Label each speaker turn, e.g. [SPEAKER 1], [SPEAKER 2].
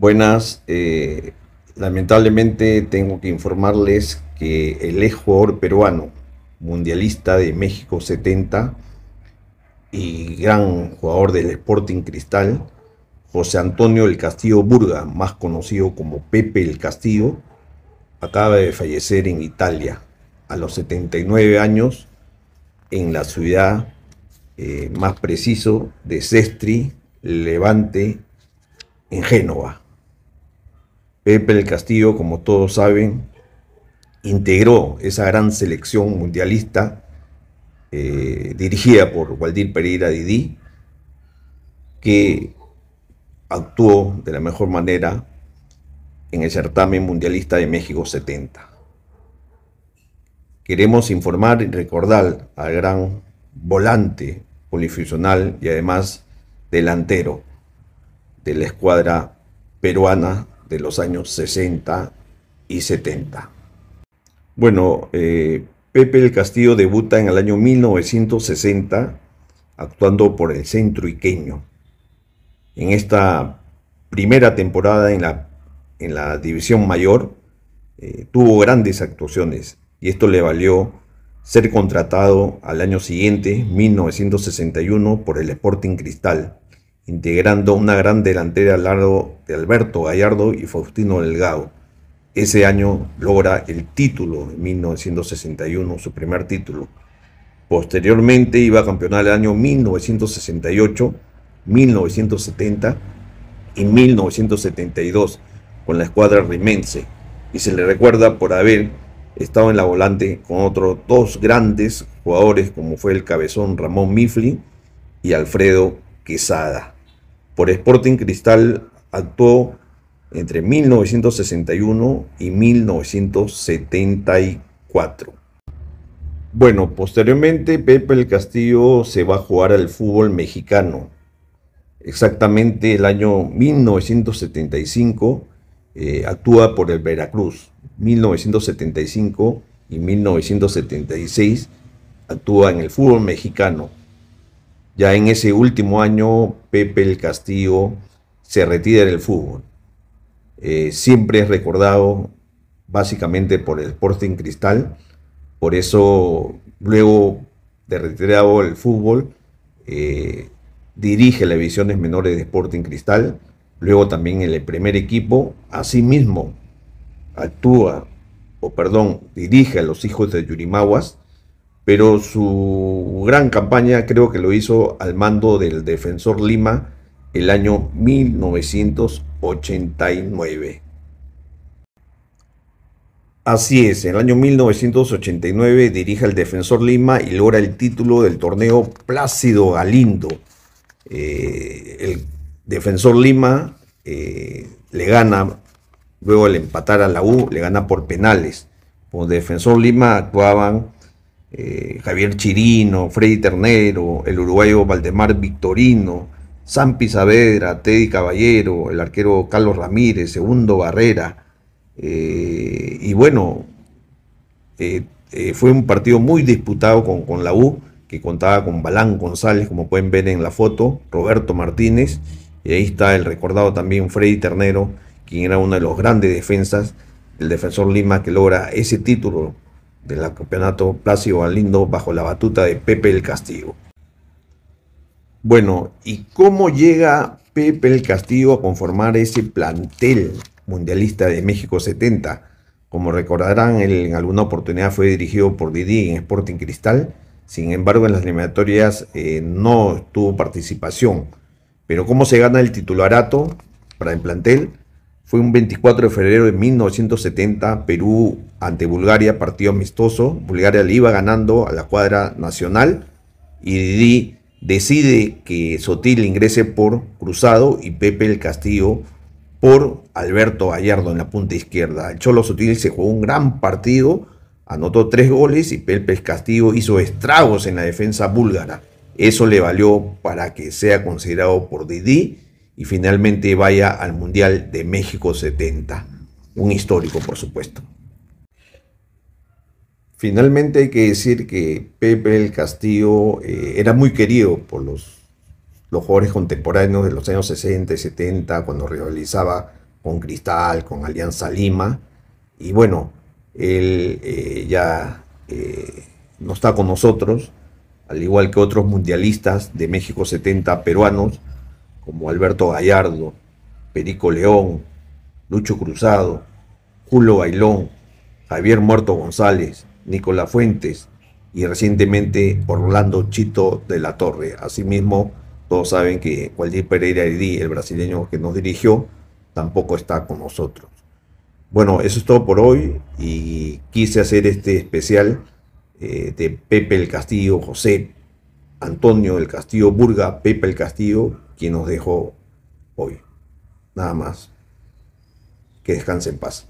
[SPEAKER 1] Buenas, eh, lamentablemente tengo que informarles que el ex jugador peruano, mundialista de México 70 y gran jugador del Sporting Cristal, José Antonio El Castillo Burga, más conocido como Pepe El Castillo, acaba de fallecer en Italia a los 79 años en la ciudad eh, más preciso de Sestri, Levante, en Génova. Pepe el Castillo, como todos saben, integró esa gran selección mundialista eh, dirigida por Waldir Pereira Didi, que actuó de la mejor manera en el certamen mundialista de México 70. Queremos informar y recordar al gran volante polifuncional y además delantero de la escuadra peruana de los años 60 y 70. Bueno, eh, Pepe el Castillo debuta en el año 1960 actuando por el centro iqueño. En esta primera temporada en la, en la división mayor eh, tuvo grandes actuaciones y esto le valió ser contratado al año siguiente, 1961, por el Sporting Cristal integrando una gran delantera al lado de Alberto Gallardo y Faustino Delgado. Ese año logra el título en 1961, su primer título. Posteriormente iba a campeonar el año 1968, 1970 y 1972 con la escuadra rimense y se le recuerda por haber estado en la volante con otros dos grandes jugadores como fue el cabezón Ramón Mifli y Alfredo Quesada. Por Sporting Cristal actuó entre 1961 y 1974. Bueno, posteriormente Pepe el Castillo se va a jugar al fútbol mexicano. Exactamente el año 1975 eh, actúa por el Veracruz. 1975 y 1976 actúa en el fútbol mexicano. Ya en ese último año, Pepe el Castillo se retira del fútbol. Eh, siempre es recordado básicamente por el Sporting Cristal. Por eso, luego de retirado del fútbol, eh, dirige las divisiones menores de Sporting Cristal. Luego también en el primer equipo, asimismo, actúa, o perdón, dirige a los hijos de Yurimaguas pero su gran campaña creo que lo hizo al mando del Defensor Lima el año 1989. Así es, en el año 1989 dirige al Defensor Lima y logra el título del torneo Plácido Galindo. Eh, el Defensor Lima eh, le gana, luego al empatar a la U, le gana por penales. Por Defensor Lima actuaban eh, Javier Chirino, Freddy Ternero, el uruguayo Valdemar Victorino, Sampi Saavedra, Teddy Caballero, el arquero Carlos Ramírez, Segundo Barrera. Eh, y bueno, eh, fue un partido muy disputado con, la U, que contaba con Balán González, como pueden ver en la foto, Roberto Martínez, y ahí está el recordado también Freddy Ternero, quien era uno de los grandes defensas, del defensor Lima que logra ese título del campeonato Plácido Galindo bajo la batuta de Pepe el Castigo. Bueno, ¿y cómo llega Pepe el Castillo a conformar ese plantel mundialista de México 70? Como recordarán, en alguna oportunidad fue dirigido por Didi en Sporting Cristal, sin embargo en las eliminatorias eh, no tuvo participación. Pero ¿cómo se gana el titularato para el plantel? Fue un 24 de febrero de 1970, Perú ante Bulgaria, partido amistoso. Bulgaria le iba ganando a la cuadra nacional y Didi decide que Sotil ingrese por Cruzado y Pepe el Castillo por Alberto Gallardo en la punta izquierda. El Cholo Sotil se jugó un gran partido, anotó tres goles y Pepe el Castillo hizo estragos en la defensa búlgara. Eso le valió para que sea considerado por Didi y finalmente vaya al Mundial de México 70. Un histórico, por supuesto. Finalmente hay que decir que Pepe el Castillo eh, era muy querido por los, los jugadores contemporáneos de los años 60 y 70, cuando rivalizaba con Cristal, con Alianza Lima. Y bueno, él eh, ya eh, no está con nosotros, al igual que otros mundialistas de México 70 peruanos, como Alberto Gallardo, Perico León, Lucho Cruzado, Julio Bailón, Javier Muerto González, Nicolás Fuentes y recientemente Orlando Chito de la Torre. Asimismo, todos saben que Waldir Pereira Edí, el brasileño que nos dirigió, tampoco está con nosotros. Bueno, eso es todo por hoy y quise hacer este especial eh, de Pepe el Castillo, José Antonio del Castillo Burga, Pepe el Castillo, quien nos dejó hoy. Nada más. Que descanse en paz.